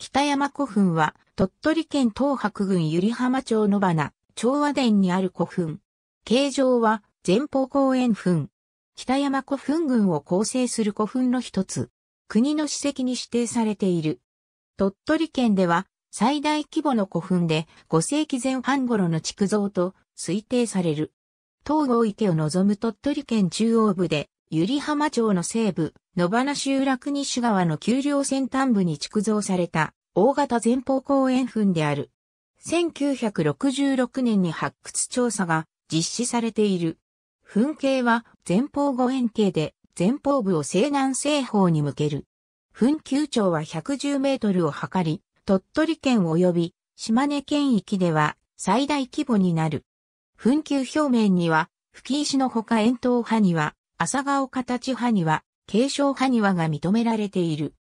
北山古墳は、鳥取県東白郡百合浜町野花、長和殿にある古墳。形状は、前方公園墳。北山古墳群を構成する古墳の一つ。国の史跡に指定されている。鳥取県では、最大規模の古墳で、5世紀前半頃の築造と推定される。東郷池を望む鳥取県中央部で、百合浜町の西部、野花集落西川の丘陵先端部に築造された大型前方後円墳である。1966年に発掘調査が実施されている。墳形は前方後円形で前方部を西南西方に向ける。墳丘長は110メートルを測り、鳥取県及び島根県域では最大規模になる。墳丘表面には、吹石のほか円筒派には、朝顔形派には、継承派庭が認められている。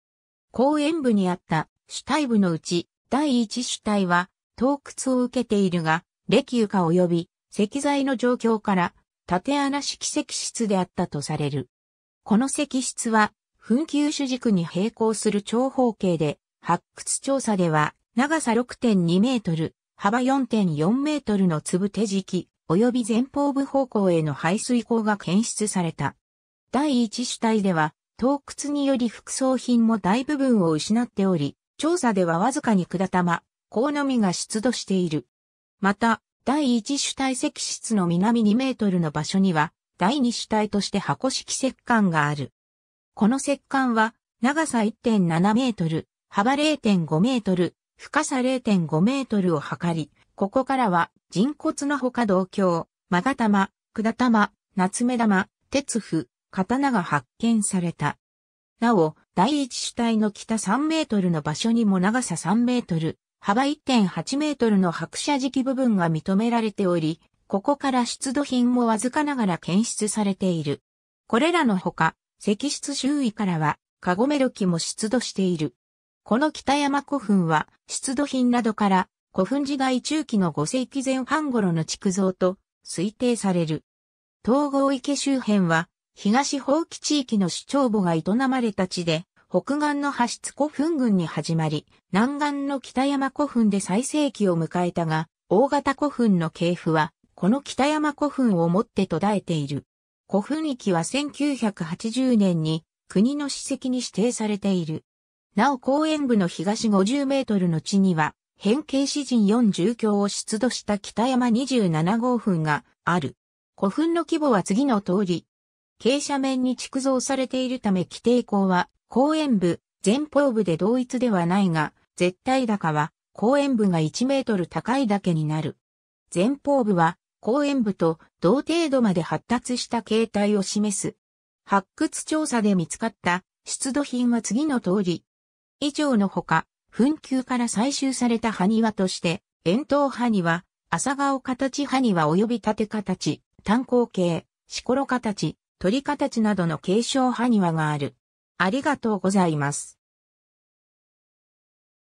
公園部にあった主体部のうち、第一主体は、洞窟を受けているが、歴床及び石材の状況から、縦穴式石室であったとされる。この石室は、紛糾主軸に並行する長方形で、発掘調査では、長さ6.2メートル、幅4.4メートルの粒手敷、及び前方部方向への排水口が検出された。第一主体では、洞窟により副葬品も大部分を失っており、調査ではわずかに管玉、甲のみが出土している。また、第一主体石室の南2メートルの場所には、第二主体として箱式石棺がある。この石棺は、長さ1.7メートル、幅0.5メートル、深さ0.5メートルを測り、ここからは人骨のほか同郷、マガ玉、管玉、夏目玉、鉄符、刀が発見された。なお、第一主体の北3メートルの場所にも長さ3メートル、幅1.8メートルの白車敷部分が認められており、ここから出土品もわずかながら検出されている。これらのほか、石室周囲からは、カゴメロキも出土している。この北山古墳は、出土品などから、古墳時代中期の5世紀前半頃の築造と推定される。統合池周辺は東放棄地域の主張母が営まれた地で、北岸の発出古墳群に始まり、南岸の北山古墳で最盛期を迎えたが、大型古墳の系譜は、この北山古墳をもって途絶えている。古墳域は1980年に国の史跡に指定されている。なお公園部の東50メートルの地には、変形詩人4住居を出土した北山27号墳がある。古墳の規模は次の通り、傾斜面に築造されているため規定項は、公園部、前方部で同一ではないが、絶対高は、公園部が1メートル高いだけになる。前方部は、公園部と同程度まで発達した形態を示す。発掘調査で見つかった出土品は次の通り。以上のほか、墳糾から採集された埴輪として、円筒埴輪、朝顔形埴輪及び縦形、単光形、四ころ形、鳥形などの継承埴輪がある。ありがとうございます。